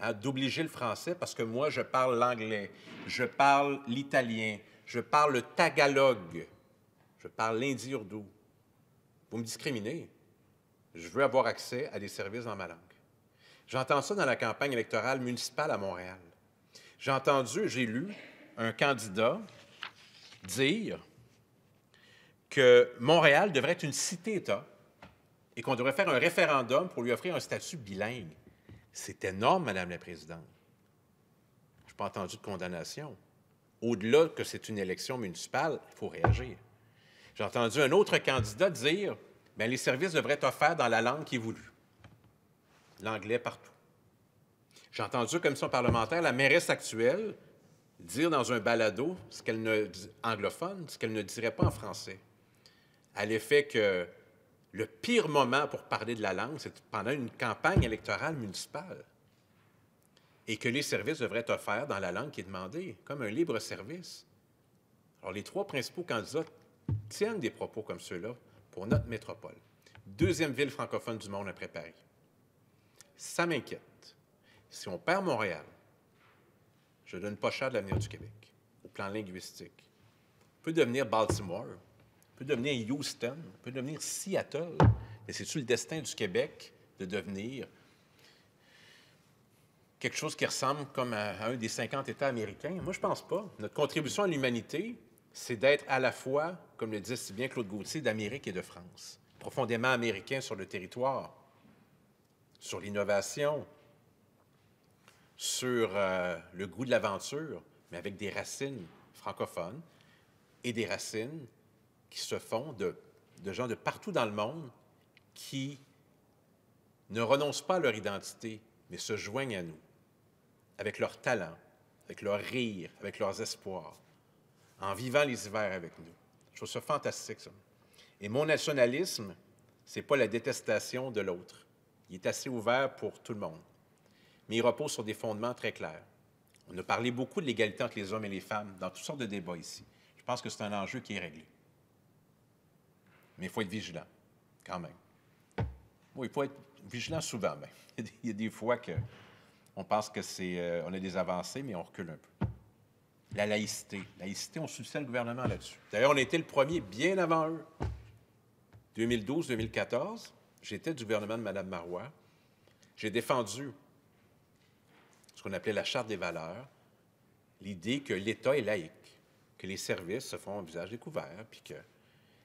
Hein, d'obliger le français parce que moi, je parle l'anglais, je parle l'italien, je parle le tagalog, je parle lindi Vous me discriminez. Je veux avoir accès à des services dans ma langue. J'entends ça dans la campagne électorale municipale à Montréal. J'ai entendu, j'ai lu un candidat dire que Montréal devrait être une cité-État et qu'on devrait faire un référendum pour lui offrir un statut bilingue. C'est énorme, Madame la Présidente. Je n'ai pas entendu de condamnation. Au-delà que c'est une élection municipale, il faut réagir. J'ai entendu un autre candidat dire mais ben, les services devraient être offerts dans la langue qui est voulue. L'anglais partout. J'ai entendu, commission parlementaire, la mairesse actuelle dire dans un balado ce qu'elle ne anglophone, ce qu'elle ne dirait pas en français, à l'effet que le pire moment pour parler de la langue, c'est pendant une campagne électorale municipale. Et que les services devraient être offerts dans la langue qui est demandée, comme un libre service. Alors, les trois principaux candidats tiennent des propos comme ceux-là pour notre métropole. Deuxième ville francophone du monde après Paris. Ça m'inquiète. Si on perd Montréal, je donne pas cher de l'avenir du Québec, au plan linguistique. On peut devenir Baltimore, peut devenir Houston, on peut devenir Seattle. Mais c'est-tu le destin du Québec de devenir quelque chose qui ressemble comme à, un des 50 États américains? Moi, je pense pas. Notre contribution à l'humanité, c'est d'être à la fois, comme le disait si bien Claude Gauthier, d'Amérique et de France, profondément américain sur le territoire, sur l'innovation, sur euh, le goût de l'aventure, mais avec des racines francophones et des racines qui se font de, gens de partout dans le monde qui ne renoncent pas à leur identité, mais se joignent à nous, avec leur talent, avec leur rire, avec leurs espoirs, en vivant les hivers avec nous. Je trouve ça fantastique, ça. Et mon nationalisme, ce n'est pas la détestation de l'autre. Il est assez ouvert pour tout le monde. Mais il repose sur des fondements très clairs. On a parlé beaucoup de l'égalité entre les hommes et les femmes dans toutes sortes de débats ici. Je pense que c'est un enjeu qui est réglé mais il faut être vigilant, quand même. il faut être vigilant souvent, mais <laughs> il y a des fois que on pense que c'est, euh, on a des avancées, mais on recule un peu. La laïcité. Laïcité, on soutient le gouvernement là-dessus. D'ailleurs, on a été le premier bien avant eux. 2012-2014, j'étais du gouvernement de Mme Marois. J'ai défendu ce qu'on appelait la Charte des valeurs, l'idée que l'État est laïque, que les services se font en visage découvert, puis que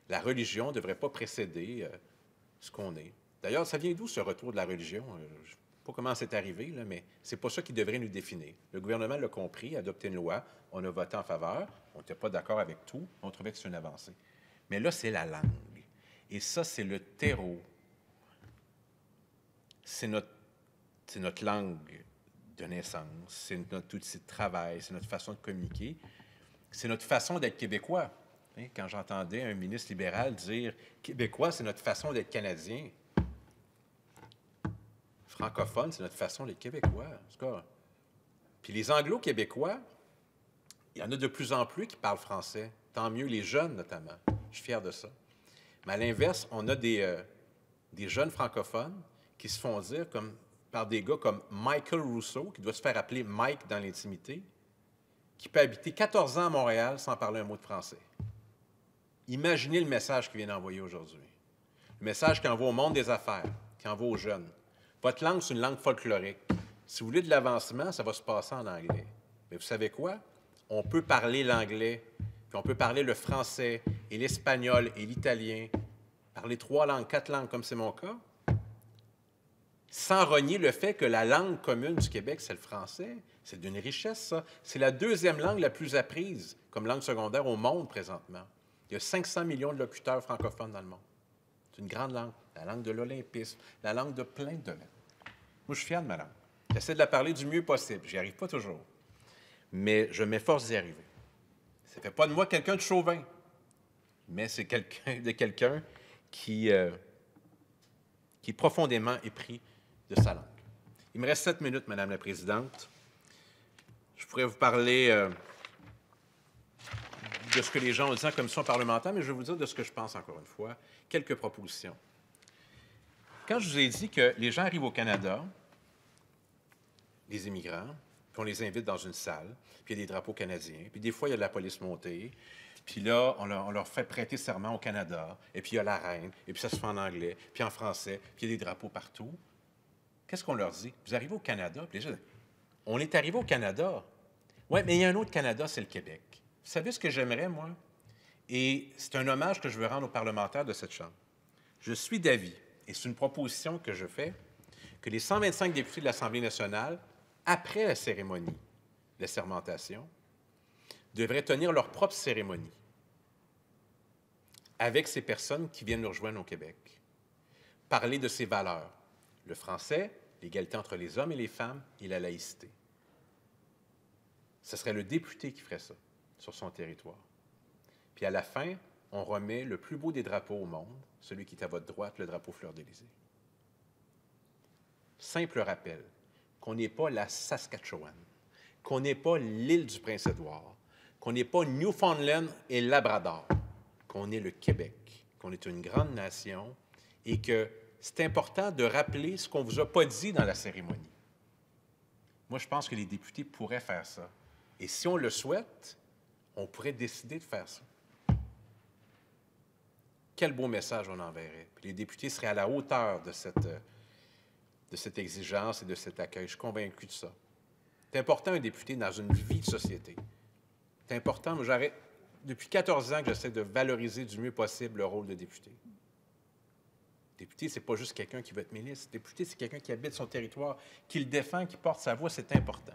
la religion ne devrait pas précéder euh, ce qu'on est. D'ailleurs, ça vient d'où ce retour de la religion? Euh, je ne sais pas comment c'est arrivé, là, mais c'est pas ça qui devrait nous définir. Le gouvernement l'a compris, a adopté une loi, on a voté en faveur, on n'était pas d'accord avec tout, on trouvait que c'est une avancée. Mais là, c'est la langue. Et ça, c'est le terreau. C'est notre, notre langue de naissance, c'est notre outil de travail, c'est notre façon de communiquer, c'est notre façon d'être québécois. Hein, quand j'entendais un ministre libéral dire Québécois, c'est notre façon d'être Canadien. Francophone, c'est notre façon d'être Québécois. En Puis les Anglo-Québécois, il y en a de plus en plus qui parlent français. Tant mieux, les jeunes notamment. Je suis fier de ça. Mais à l'inverse, on a des, euh, jeunes francophones qui se font dire comme, par des gars comme Michael Rousseau, qui doit se faire appeler Mike dans l'intimité, qui peut habiter 14 ans à Montréal sans parler un mot de français. Imaginez le message qu'il vient d'envoyer aujourd'hui. Le message qu'il envoie au monde des affaires, qu'il envoie aux jeunes. Votre langue, c'est une langue folklorique. Si vous voulez de l'avancement, ça va se passer en anglais. Mais vous savez quoi? On peut parler l'anglais, puis on peut parler le français et l'espagnol et l'italien, parler trois langues, quatre langues, comme c'est mon cas, sans renier le fait que la langue commune du Québec, c'est le français. C'est d'une richesse, ça. C'est la deuxième langue la plus apprise comme langue secondaire au monde présentement. Il y a 500 millions de locuteurs francophones dans le monde. C'est une grande langue, la langue de l'olympisme, la langue de plein de domaines. Moi, je suis fier de ma J'essaie de la parler du mieux possible. J'y arrive pas toujours. Mais je m'efforce d'y arriver. Ça ne fait pas de moi quelqu'un de chauvin, mais c'est quelqu'un de quelqu'un qui, euh, qui est profondément épris de sa langue. Il me reste sept minutes, Madame la Présidente. Je pourrais vous parler... Euh, de ce que les gens ont dit en commission parlementaire, mais je vais vous dire de ce que je pense encore une fois, quelques propositions. Quand je vous ai dit que les gens arrivent au Canada, les immigrants, qu'on les invite dans une salle, puis il y a des drapeaux canadiens, puis des fois il y a de la police montée, puis là, on leur, fait prêter serment au Canada, et puis il y a la reine, et puis ça se fait en anglais, puis en français, puis il y a des drapeaux partout. Qu'est-ce qu'on leur dit? Vous arrivez au Canada, puis les gens, on est arrivé au Canada. Oui, mais il y a un autre Canada, c'est le Québec. Vous savez ce que j'aimerais, moi? Et c'est un hommage que je veux rendre aux parlementaires de cette Chambre. Je suis d'avis, et c'est une proposition que je fais, que les 125 députés de l'Assemblée nationale, après la cérémonie la sermentation, devraient tenir leur propre cérémonie avec ces personnes qui viennent nous rejoindre au Québec. Parler de ces valeurs, le français, l'égalité entre les hommes et les femmes et la laïcité. Ce serait le député qui ferait ça sur son territoire. Puis à la fin, on remet le plus beau des drapeaux au monde, celui qui est à votre droite, le drapeau fleur d'Élysée. Simple rappel qu'on n'est pas la Saskatchewan, qu'on n'est pas l'île du Prince-Édouard, qu'on n'est pas Newfoundland et Labrador, qu'on est le Québec, qu'on est une grande nation et que c'est important de rappeler ce qu'on vous a pas dit dans la cérémonie. Moi, je pense que les députés pourraient faire ça. Et si on le souhaite, on pourrait décider de faire ça. Quel beau message on enverrait. les députés seraient à la hauteur euh, de cette, exigence et de cet accueil. Je suis convaincu de ça. C'est important, un député, dans une vie de société. C'est important. j'arrête. depuis 14 ans que j'essaie de valoriser du mieux possible le rôle de député. Député, c'est pas juste quelqu'un qui veut être ministre. Député, c'est quelqu'un qui habite son territoire, qui le défend, qui porte sa voix. C'est important.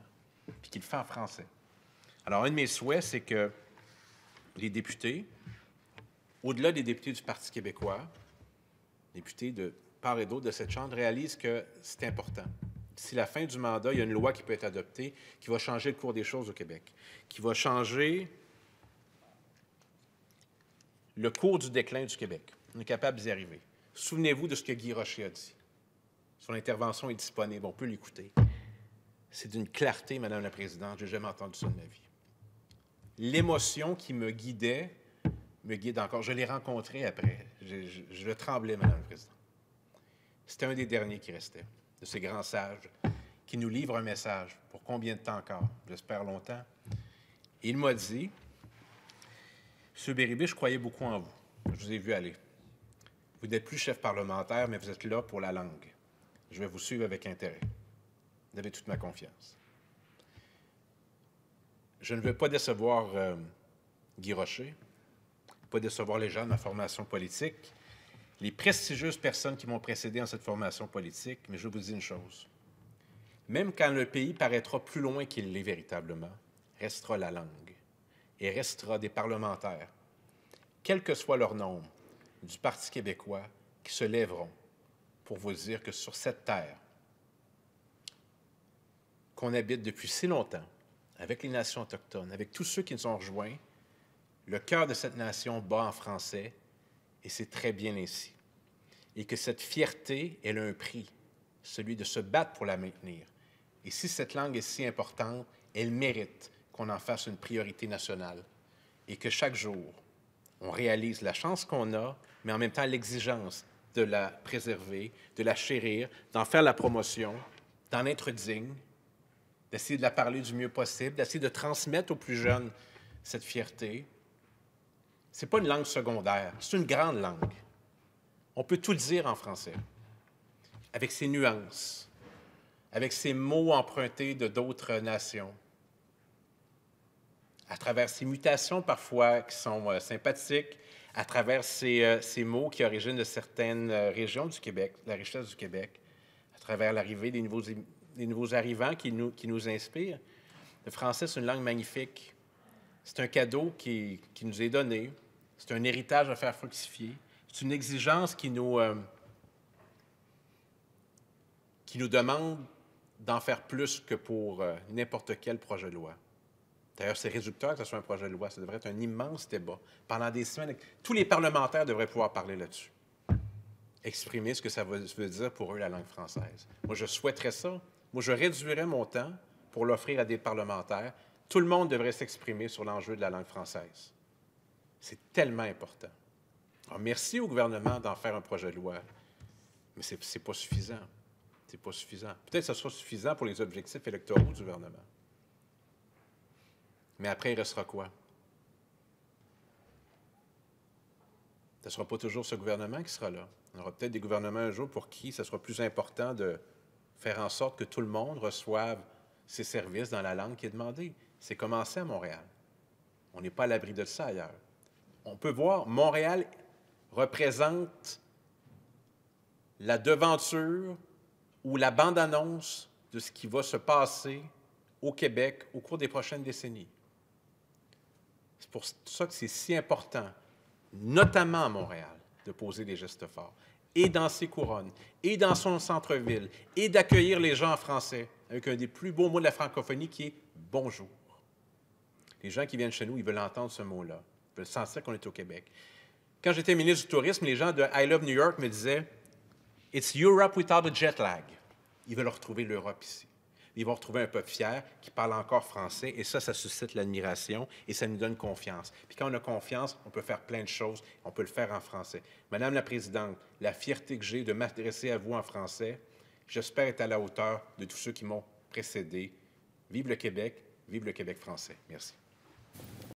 Puis qui le fait en français. Alors, un de mes souhaits, c'est que les députés, au-delà des députés du Parti québécois, députés de part et d'autre de cette Chambre, réalisent que c'est important. Si la fin du mandat, il y a une loi qui peut être adoptée qui va changer le cours des choses au Québec, qui va changer le cours du déclin du Québec. On est capable d'y arriver. Souvenez-vous de ce que Guy Rocher a dit. Son intervention est disponible, on peut l'écouter. C'est d'une clarté, Madame la Présidente, je n'ai jamais entendu ça de ma vie l'émotion qui me guidait me guide encore. Je l'ai rencontré après. Je, je, tremblais, Madame la Présidente. C'était un des derniers qui restait, de ces grands sages, qui nous livrent un message. Pour combien de temps encore? J'espère longtemps. Il m'a dit, Monsieur Béribé, je croyais beaucoup en vous. Je vous ai vu aller. Vous n'êtes plus chef parlementaire, mais vous êtes là pour la langue. Je vais vous suivre avec intérêt. Vous avez toute ma confiance je ne veux pas décevoir euh, Guy Rocher, pas décevoir les gens de ma formation politique, les prestigieuses personnes qui m'ont précédé en cette formation politique, mais je vous dis une chose. Même quand le pays paraîtra plus loin qu'il l'est véritablement, restera la langue et restera des parlementaires, quel que soit leur nombre, du Parti québécois qui se lèveront pour vous dire que sur cette terre qu'on habite depuis si longtemps, avec les nations autochtones, avec tous ceux qui nous ont rejoints. Le cœur de cette nation bat en français, et c'est très bien ainsi. Et que cette fierté, elle a un prix, celui de se battre pour la maintenir. Et si cette langue est si importante, elle mérite qu'on en fasse une priorité nationale et que chaque jour, on réalise la chance qu'on a, mais en même temps l'exigence de la préserver, de la chérir, d'en faire la promotion, d'en être digne d'essayer de la parler du mieux possible, d'essayer de transmettre aux plus jeunes cette fierté. Ce n'est pas une langue secondaire, c'est une grande langue. On peut tout le dire en français, avec ses nuances, avec ses mots empruntés de d'autres nations, à travers ses mutations parfois qui sont euh, sympathiques, à travers ces, euh, mots qui originent de certaines euh, régions du Québec, la richesse du Québec, à travers l'arrivée des nouveaux les nouveaux arrivants qui nous, qui nous inspirent. Le français, c'est une langue magnifique. C'est un cadeau qui, nous est donné. C'est un héritage à faire fructifier. C'est une exigence qui nous, euh, qui nous demande d'en faire plus que pour euh, n'importe quel projet de loi. D'ailleurs, c'est réducteur que ce soit un projet de loi. Ça devrait être un immense débat. Pendant des semaines, tous les parlementaires devraient pouvoir parler là-dessus. Exprimer ce que ça veut dire pour eux, la langue française. Moi, je souhaiterais ça. Moi, je réduirais mon temps pour l'offrir à des parlementaires. Tout le monde devrait s'exprimer sur l'enjeu de la langue française. C'est tellement important. Alors, merci au gouvernement d'en faire un projet de loi, mais ce n'est pas suffisant. C'est pas suffisant. Peut-être que ce sera suffisant pour les objectifs électoraux du gouvernement. Mais après, il restera quoi? Ce ne sera pas toujours ce gouvernement qui sera là. On aura peut-être des gouvernements un jour pour qui ce sera plus important de faire en sorte que tout le monde reçoive ses services dans la langue qui est demandée. C'est commencé à Montréal. On n'est pas à l'abri de ça ailleurs. On peut voir, Montréal représente la devanture ou la bande-annonce de ce qui va se passer au Québec au cours des prochaines décennies. C'est pour ça que c'est si important, notamment à Montréal, de poser des gestes forts et dans ses couronnes, et dans son centre-ville, et d'accueillir les gens en français, avec un des plus beaux mots de la francophonie qui est bonjour. Les gens qui viennent chez nous, ils veulent entendre ce mot-là, ils veulent sentir qu'on est au Québec. Quand j'étais ministre du Tourisme, les gens de I Love New York me disaient It's Europe without a jet lag. Ils veulent retrouver l'Europe ici ils vont retrouver un peuple fier qui parle encore français. Et ça, ça suscite l'admiration et ça nous donne confiance. Puis quand on a confiance, on peut faire plein de choses. On peut le faire en français. Madame la Présidente, la fierté que j'ai de m'adresser à vous en français, j'espère être à la hauteur de tous ceux qui m'ont précédé. Vive le Québec, vive le Québec français. Merci.